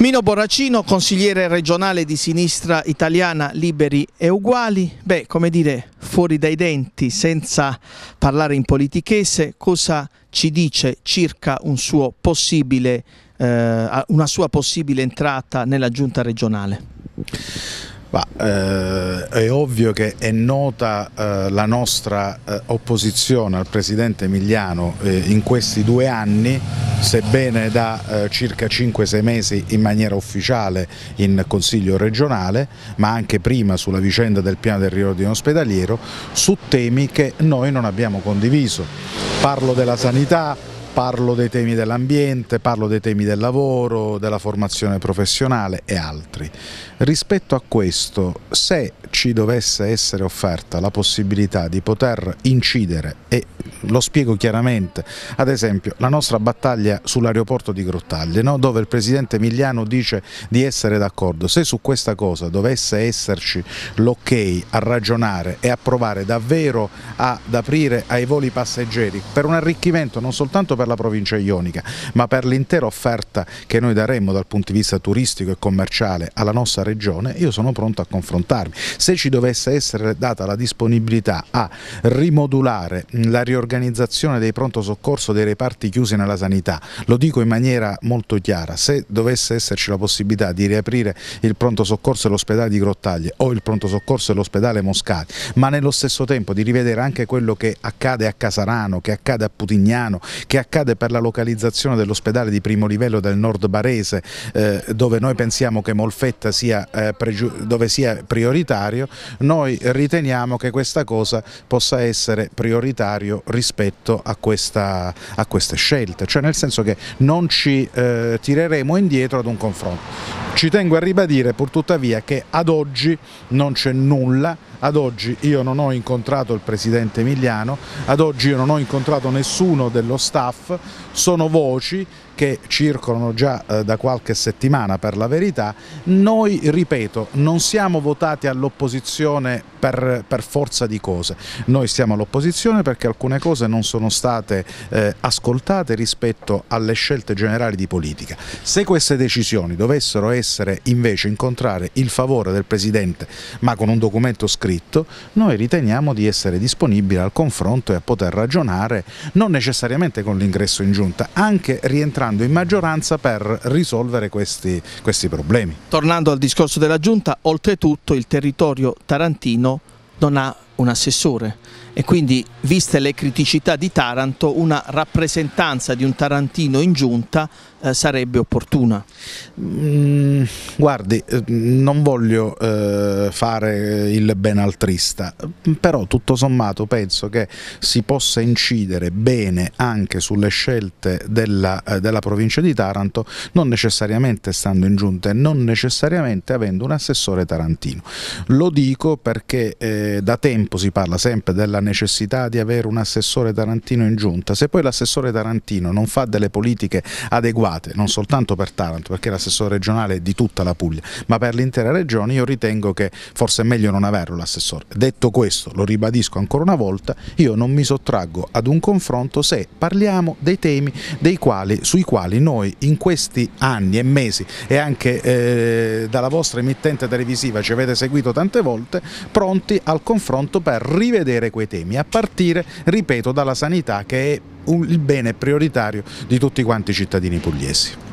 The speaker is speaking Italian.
Mino Borracino, consigliere regionale di sinistra italiana Liberi e Uguali, beh come dire fuori dai denti senza parlare in politichese cosa ci dice circa un suo eh, una sua possibile entrata nella giunta regionale? Bah, eh, è ovvio che è nota eh, la nostra eh, opposizione al Presidente Emiliano eh, in questi due anni, sebbene da eh, circa 5-6 mesi in maniera ufficiale in Consiglio regionale, ma anche prima sulla vicenda del piano del riordino ospedaliero, su temi che noi non abbiamo condiviso. Parlo della sanità, parlo dei temi dell'ambiente, parlo dei temi del lavoro, della formazione professionale e altri. Rispetto a questo, se ci dovesse essere offerta la possibilità di poter incidere, e lo spiego chiaramente, ad esempio la nostra battaglia sull'aeroporto di Grottaglie, no? dove il Presidente Emiliano dice di essere d'accordo, se su questa cosa dovesse esserci l'ok a ragionare e a provare davvero ad aprire ai voli passeggeri per un arricchimento non soltanto per per la provincia ionica, ma per l'intera offerta che noi daremmo dal punto di vista turistico e commerciale alla nostra regione, io sono pronto a confrontarmi. Se ci dovesse essere data la disponibilità a rimodulare la riorganizzazione dei pronto soccorso dei reparti chiusi nella sanità, lo dico in maniera molto chiara, se dovesse esserci la possibilità di riaprire il pronto soccorso dell'ospedale di Grottaglie o il pronto soccorso dell'ospedale Moscati, ma nello stesso tempo di rivedere anche quello che accade a Casarano, che accade a Putignano, che accade accade per la localizzazione dell'ospedale di primo livello del nord barese eh, dove noi pensiamo che Molfetta sia, eh, dove sia prioritario, noi riteniamo che questa cosa possa essere prioritario rispetto a, questa, a queste scelte, cioè nel senso che non ci eh, tireremo indietro ad un confronto. Ci tengo a ribadire pur tuttavia che ad oggi non c'è nulla ad oggi io non ho incontrato il presidente Emiliano, ad oggi io non ho incontrato nessuno dello staff, sono voci che circolano già eh, da qualche settimana per la verità, noi, ripeto, non siamo votati all'opposizione per, per, forza di cose, noi siamo all'opposizione perché alcune cose non sono state eh, ascoltate rispetto alle scelte generali di politica. Se queste decisioni dovessero essere invece incontrare il favore del Presidente, ma con un documento scritto, scritto, noi riteniamo di essere disponibili al confronto e a poter ragionare, non necessariamente con l'ingresso in giunta, anche rientrando in maggioranza per risolvere questi, questi problemi. Tornando al discorso della giunta, oltretutto il territorio tarantino non ha un assessore e quindi viste le criticità di Taranto una rappresentanza di un tarantino in giunta eh, sarebbe opportuna. Mm Guardi, eh, non voglio eh, fare il benaltrista, però tutto sommato penso che si possa incidere bene anche sulle scelte della, eh, della provincia di Taranto, non necessariamente stando in giunta e non necessariamente avendo un assessore tarantino. Lo dico perché eh, da tempo si parla sempre della necessità di avere un assessore tarantino in giunta, se poi l'assessore tarantino non fa delle politiche adeguate, non soltanto per Taranto, perché l'assessore regionale è di tutta la la Puglia, ma per l'intera regione io ritengo che forse è meglio non averlo l'assessore. Detto questo, lo ribadisco ancora una volta, io non mi sottraggo ad un confronto se parliamo dei temi dei quali, sui quali noi in questi anni e mesi e anche eh, dalla vostra emittente televisiva ci avete seguito tante volte, pronti al confronto per rivedere quei temi, a partire, ripeto, dalla sanità che è un, il bene prioritario di tutti quanti i cittadini pugliesi.